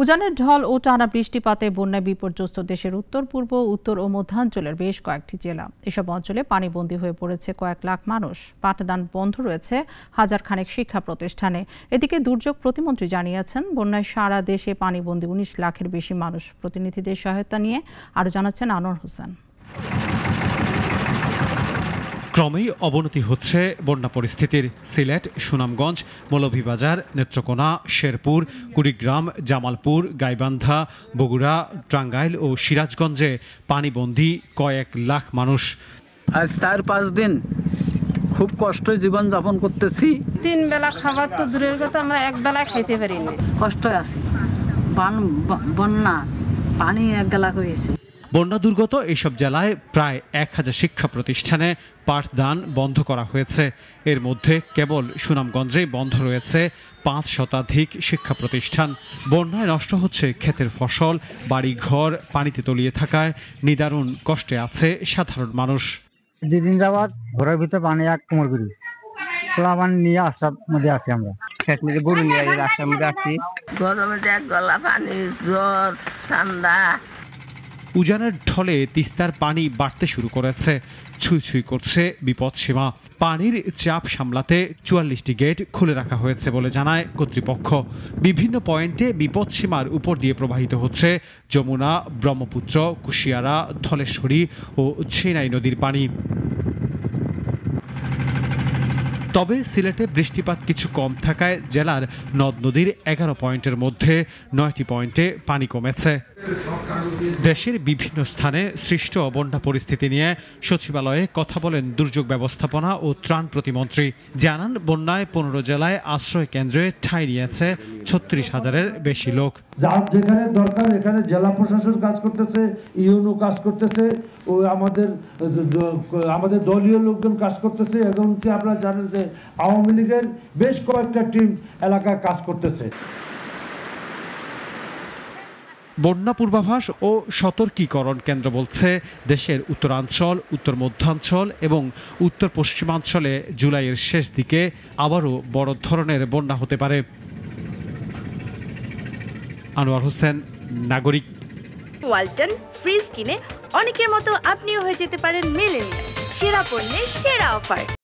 উজানের ঢল ও টানা বৃষ্টিপাতে বন্যায় বিপর্যস্ত দেশের উত্তর পূর্ব উত্তর ও মধ্যাঞ্চলের বেশ কয়েকটি জেলা এসব অঞ্চলে পানিবন্দী হয়ে পড়েছে কয়েক লাখ মানুষ পাঠদান বন্ধ রয়েছে হাজার খানেক শিক্ষা প্রতিষ্ঠানে এদিকে দুর্যোগ প্রতিমন্ত্রী জানিয়েছেন বন্যায় সারা দেশে পানিবন্দী উনিশ লাখের বেশি মানুষ প্রতিনিধিদের সহায়তা নিয়ে আরও জানাচ্ছেন আনোয়ার হোসেন ক্রমেই অবনতি হচ্ছে বন্যা পরিস্থিতির সিলেট সুনামগঞ্জ মৌলভীবাজার নেত্রকোনা শেরপুর কুড়িগ্রাম জামালপুর গাইবান্ধা বগুড়া টাঙ্গাইল ও সিরাজগঞ্জে পানিবন্দী কয়েক লাখ মানুষ আজ চার পাঁচ দিন খুব কষ্ট জীবন যাপন করতেছি তিন বেলা খাবার তো দূরের কথা আমরা এক বেলা খাইতে পারিনি কষ্ট আছে বন্যা পানি এক গেলা হয়েছে বন্যা দুর্গত এইসব জেলায় প্রায় এক হাজার শিক্ষা প্রতিষ্ঠানে পাঠদান বন্ধ করা হয়েছে এর মধ্যে কেবল সুনামগঞ্জে বন্ধ রয়েছে পাঁচ শতাধিক শিক্ষা প্রতিষ্ঠান বন্যায় নষ্ট হচ্ছে ক্ষেতের ফসল বাড়ি ঘর পানিতে তলিয়ে থাকায় নিদারুণ কষ্টে আছে সাধারণ মানুষ দুদিন যাবৎ ঘরের ভিতরে পানি এক কোমর করি প্লাবান নিয়ে আসার মধ্যে আছি আমরা গরু নিয়ে আসার মধ্যে আছি গরমে এক গলা পানি জ্বর ঠান্ডা উজানের ঢলে তিস্তার পানি বাড়তে শুরু করেছে ছুঁই ছুঁই করছে বিপদসীমা পানির চাপ সামলাতে চুয়াল্লিশটি গেট খুলে রাখা হয়েছে বলে জানায় কর্তৃপক্ষ বিভিন্ন পয়েন্টে বিপদসীমার উপর দিয়ে প্রবাহিত হচ্ছে যমুনা ব্রহ্মপুত্র কুশিয়ারা ধলেশ্বরী ও ছেনাই নদীর পানি তবে সিলেটে বৃষ্টিপাত কিছু কম থাকায় জেলার নদ নদীর এগারো পয়েন্টের মধ্যে নয়টি পয়েন্টে পানি কমেছে দেশের বিভিন্ন স্থানে সৃষ্ট বন্যা পরিস্থিতি নিয়ে সচিবালয়ে কথা বলেন দুর্যোগ ব্যবস্থাপনা ও ত্রাণ প্রতিমন্ত্রী জানান বন্যায় পনেরো জেলায় আশ্রয় কেন্দ্রে ঠাঁই নিয়েছে ছত্রিশ হাজারের বেশি লোক যার যেখানে দরকার এখানে জেলা প্রশাসন কাজ করতেছে ইউনো কাজ করতেছে ও আমাদের আমাদের দলীয় লোকজন কাজ করতেছে এবং কি আপনারা জানেন যে আওয়ামী লীগের বেশ কয়েকটা টিম এলাকায় কাজ করতেছে বন্যা পূর্বাভাস ও সতর্কীকরণ কেন্দ্র বলছে দেশের উত্তরাঞ্চল উত্তর মধ্যাঞ্চল এবং উত্তর পশ্চিমাঞ্চলে জুলাইয়ের শেষ দিকে আবারও বড় ধরনের বন্যা হতে পারে আনোয়ার হোসেন নাগরিক ওয়ালটন ফ্রিজ কিনে অনেকের মতো আপনিও হয়ে যেতে পারেন মেলেনিয়া সেরা পণ্যের সেরা অফার